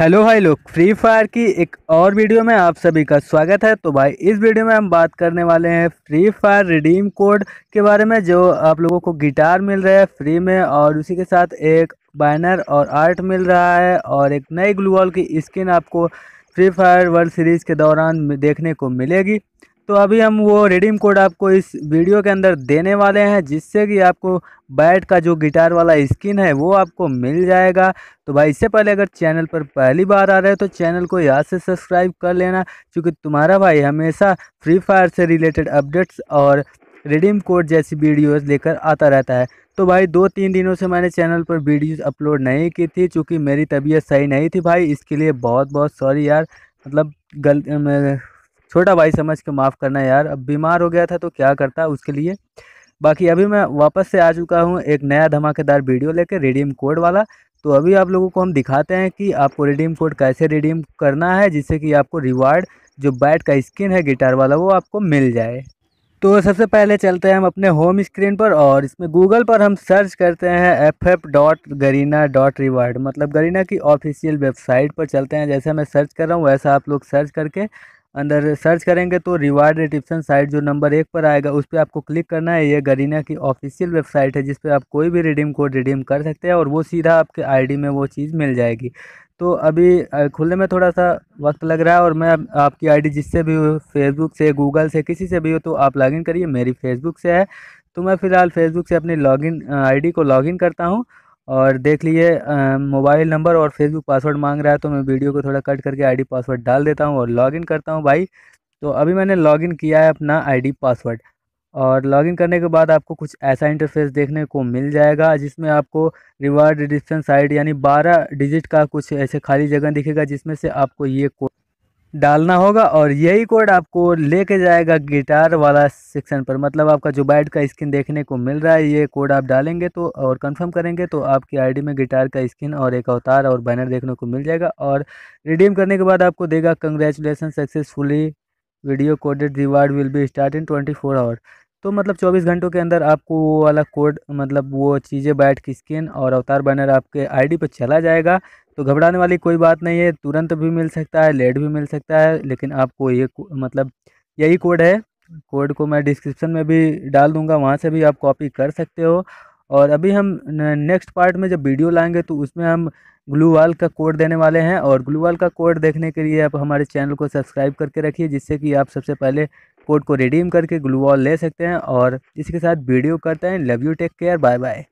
hello भाई लोग free fire की एक और वीडियो में आप सभी का स्वागत है तो भाई इस वीडियो में हम बात करने वाले हैं फ्री फायर रिडीम कोड के बारे में जो आप लोगों को गिटार मिल रहा है फ्री में और उसी के साथ एक बैनर और आर्ट मिल रहा है और एक नई ग्लूवॉल की स्किन आपको फ्री फायर वर्ल्ड सीरीज़ के दौरान देखने को मिलेगी तो अभी हम वो रिडीम कोड आपको इस वीडियो के अंदर देने वाले हैं जिससे कि आपको बैट का जो गिटार वाला स्किन है वो आपको मिल जाएगा तो भाई इससे पहले अगर चैनल पर पहली बार आ रहे हैं तो चैनल को यहाँ से सब्सक्राइब कर लेना क्योंकि तुम्हारा भाई हमेशा फ्री फायर से रिलेटेड अपडेट्स और रिडीम कोड जैसी वीडियोस लेकर आता रहता है तो भाई दो तीन दिनों से मैंने चैनल पर वीडियोस अपलोड नहीं की थी चूँकि मेरी तबीयत सही नहीं थी भाई इसके लिए बहुत बहुत सॉरी यार मतलब गल छोटा भाई समझ के माफ़ करना यार अब बीमार हो गया था तो क्या करता उसके लिए बाकी अभी मैं वापस से आ चुका हूँ एक नया धमाकेदार वीडियो लेके रिडीम कोड वाला तो अभी आप लोगों को हम दिखाते हैं कि आपको रिडीम कोड कैसे रिडीम करना है जिससे कि आपको रिवार्ड जो बैट का स्किन है गिटार वाला वो आपको मिल जाए तो सबसे पहले चलते हैं हम अपने होम स्क्रीन पर और इसमें गूगल पर हम सर्च करते हैं F F dot Garena dot reward मतलब गरीना की ऑफिशियल वेबसाइट पर चलते हैं जैसे मैं सर्च कर रहा हूँ वैसा आप लोग सर्च करके अंदर सर्च करेंगे तो रिवार्ड रिटिप्शन साइट जो नंबर एक पर आएगा उस पर आपको क्लिक करना है ये गरीना की ऑफिशियल वेबसाइट है जिस पर आप कोई भी रिडीम कोड रिडीम कर सकते हैं और वो सीधा आपके आईडी में वो चीज़ मिल जाएगी तो अभी खुलने में थोड़ा सा वक्त लग रहा है और मैं आपकी आईडी जिससे भी हो फेसबुक से गूगल से किसी से भी हो तो आप लॉग करिए मेरी फेसबुक से है तो मैं फ़िलहाल फेसबुक से अपनी लॉगिन आईडी को लॉगिन करता हूँ और देख लीजिए मोबाइल नंबर और फेसबुक पासवर्ड मांग रहा है तो मैं वीडियो को थोड़ा कट करके आईडी पासवर्ड डाल देता हूँ और लॉगिन करता हूँ भाई तो अभी मैंने लॉगिन किया है अपना आईडी पासवर्ड और लॉगिन करने के बाद आपको कुछ ऐसा इंटरफेस देखने को मिल जाएगा जिसमें आपको रिवार्ड डिस्टेंस साइड यानी 12 डिजिट का कुछ ऐसे खाली जगह दिखेगा जिसमें से आपको ये कोड डालना होगा और यही कोड आपको लेके जाएगा गिटार वाला सेक्शन पर मतलब आपका जो बैट का स्किन देखने को मिल रहा है ये कोड आप डालेंगे तो और कंफर्म करेंगे तो आपकी आईडी में गिटार का स्किन और एक अवतार और बैनर देखने को मिल जाएगा और रिडीम करने के बाद आपको देगा congratulation successfully video coded reward will be start in twenty four hour तो मतलब 24 घंटों के अंदर आपको वो वाला कोड मतलब वो चीज़ें बैठ की स्किन और अवतार बैनर आपके आईडी पर चला जाएगा तो घबराने वाली कोई बात नहीं है तुरंत भी मिल सकता है लेट भी मिल सकता है लेकिन आपको ये मतलब यही कोड है कोड को मैं डिस्क्रिप्शन में भी डाल दूंगा वहाँ से भी आप कॉपी कर सकते हो और अभी हम नेक्स्ट पार्ट में जब वीडियो लाएंगे तो उसमें हम ग्लू वाल का कोड देने वाले हैं और ग्लू वाल का कोड देखने के लिए आप हमारे चैनल को सब्सक्राइब करके रखिए जिससे कि आप सबसे पहले कोड को रिडीम करके ग्लू वॉल ले सकते हैं और इसी के साथ वीडियो करते हैं love you take care bye bye